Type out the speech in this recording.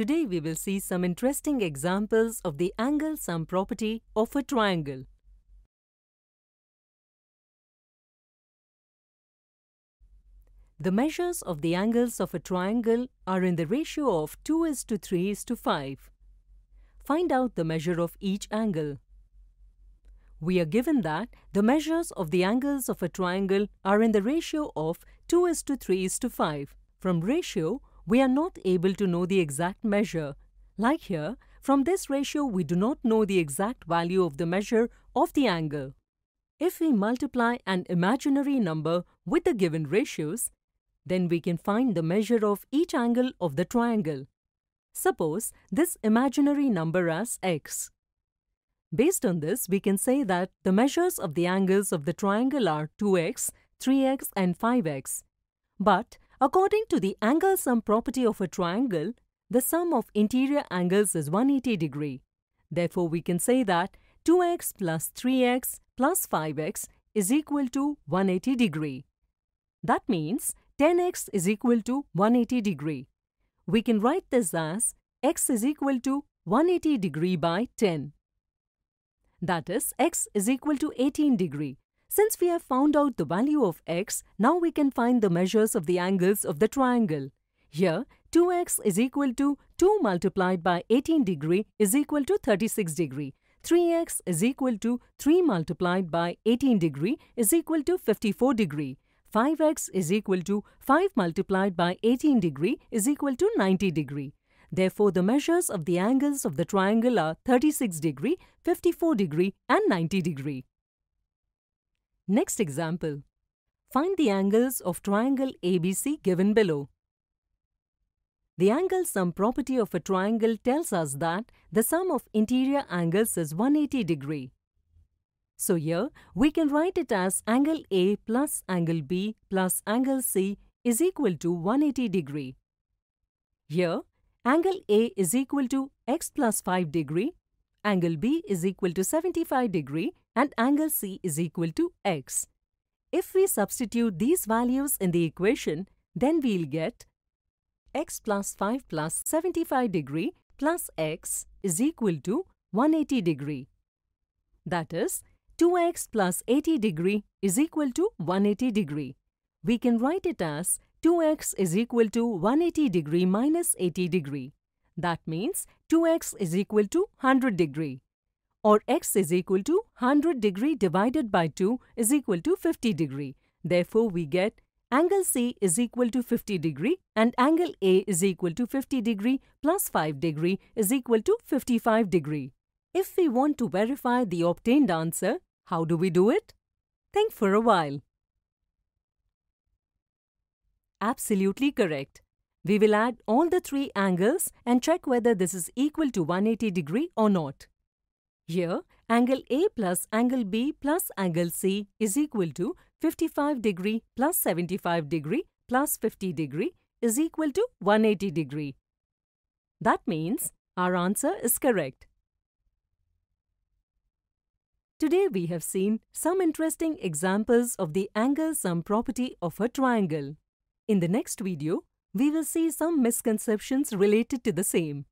Today we will see some interesting examples of the angle sum property of a triangle. The measures of the angles of a triangle are in the ratio of 2 is to 3 is to 5. Find out the measure of each angle. We are given that the measures of the angles of a triangle are in the ratio of 2 is to 3 is to 5. From ratio, we are not able to know the exact measure. Like here, from this ratio, we do not know the exact value of the measure of the angle. If we multiply an imaginary number with the given ratios, then we can find the measure of each angle of the triangle. Suppose this imaginary number as x. Based on this, we can say that the measures of the angles of the triangle are 2x, 3x and 5x. But According to the angle sum property of a triangle, the sum of interior angles is 180 degree. Therefore, we can say that 2x plus 3x plus 5x is equal to 180 degree. That means 10x is equal to 180 degree. We can write this as x is equal to 180 degree by 10. That is, x is equal to 18 degree. Since we have found out the value of x, now we can find the measures of the angles of the triangle. Here, 2x is equal to 2 multiplied by 18 degree is equal to 36 degree. 3x is equal to 3 multiplied by 18 degree is equal to 54 degree. 5x is equal to 5 multiplied by 18 degree is equal to 90 degree. Therefore, the measures of the angles of the triangle are 36 degree, 54 degree and 90 degree. Next example. Find the angles of triangle ABC given below. The angle sum property of a triangle tells us that the sum of interior angles is 180 degree. So here, we can write it as angle A plus angle B plus angle C is equal to 180 degree. Here, angle A is equal to x plus 5 degree, angle B is equal to 75 degree and angle C is equal to x. If we substitute these values in the equation, then we'll get x plus 5 plus 75 degree plus x is equal to 180 degree. That is, 2x plus 80 degree is equal to 180 degree. We can write it as 2x is equal to 180 degree minus 80 degree. That means 2x is equal to 100 degree or x is equal to 100 degree divided by 2 is equal to 50 degree. Therefore, we get angle C is equal to 50 degree and angle A is equal to 50 degree plus 5 degree is equal to 55 degree. If we want to verify the obtained answer, how do we do it? Think for a while. Absolutely correct. We will add all the three angles and check whether this is equal to 180 degree or not. Here, angle A plus angle B plus angle C is equal to 55 degree plus 75 degree plus 50 degree is equal to 180 degree. That means our answer is correct. Today we have seen some interesting examples of the angle sum property of a triangle. In the next video, we will see some misconceptions related to the same.